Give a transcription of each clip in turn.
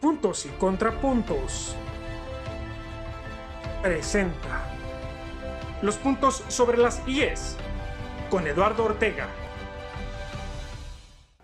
Puntos y contrapuntos. Presenta. Los puntos sobre las IES. Con Eduardo Ortega.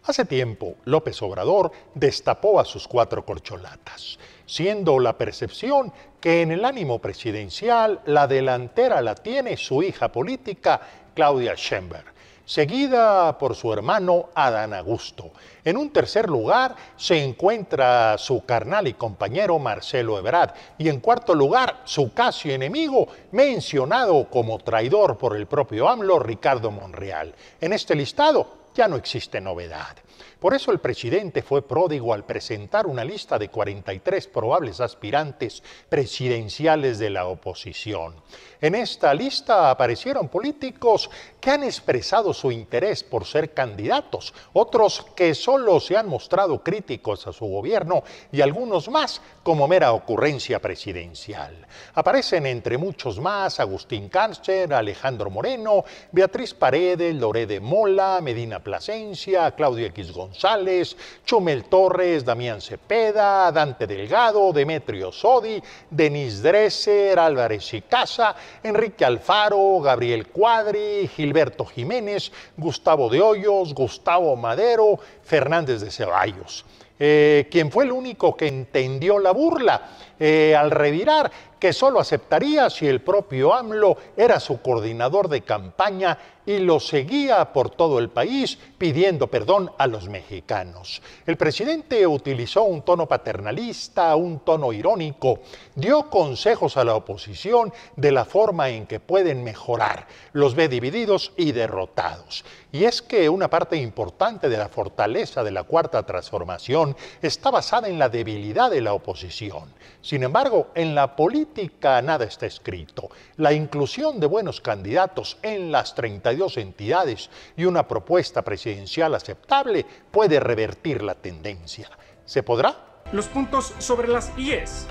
Hace tiempo, López Obrador destapó a sus cuatro corcholatas, siendo la percepción que en el ánimo presidencial la delantera la tiene su hija política, Claudia Schemberg seguida por su hermano Adán Augusto. En un tercer lugar se encuentra su carnal y compañero Marcelo Ebrard y en cuarto lugar su casi enemigo mencionado como traidor por el propio AMLO Ricardo Monreal. En este listado ya no existe novedad. Por eso el presidente fue pródigo al presentar una lista de 43 probables aspirantes presidenciales de la oposición. En esta lista aparecieron políticos que han expresado su interés por ser candidatos, otros que solo se han mostrado críticos a su gobierno y algunos más como mera ocurrencia presidencial. Aparecen entre muchos más Agustín Cáncer, Alejandro Moreno, Beatriz Paredes, Loré de Mola, Medina Plasencia, Claudia X González, Chumel Torres, Damián Cepeda, Dante Delgado, Demetrio Sodi, Denis Dresser, Álvarez y Casa, Enrique Alfaro, Gabriel Cuadri, Gilberto Jiménez, Gustavo de Hoyos, Gustavo Madero, Fernández de Ceballos. Eh, quien fue el único que entendió la burla eh, al revirar, que solo aceptaría si el propio AMLO era su coordinador de campaña y lo seguía por todo el país pidiendo perdón a los mexicanos. El presidente utilizó un tono paternalista, un tono irónico, dio consejos a la oposición de la forma en que pueden mejorar, los ve divididos y derrotados. Y es que una parte importante de la fortaleza de la cuarta transformación está basada en la debilidad de la oposición. Sin embargo, en la política nada está escrito. La inclusión de buenos candidatos en las 32 entidades y una propuesta presidencial aceptable puede revertir la tendencia. ¿Se podrá? Los puntos sobre las IES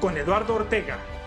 con Eduardo Ortega.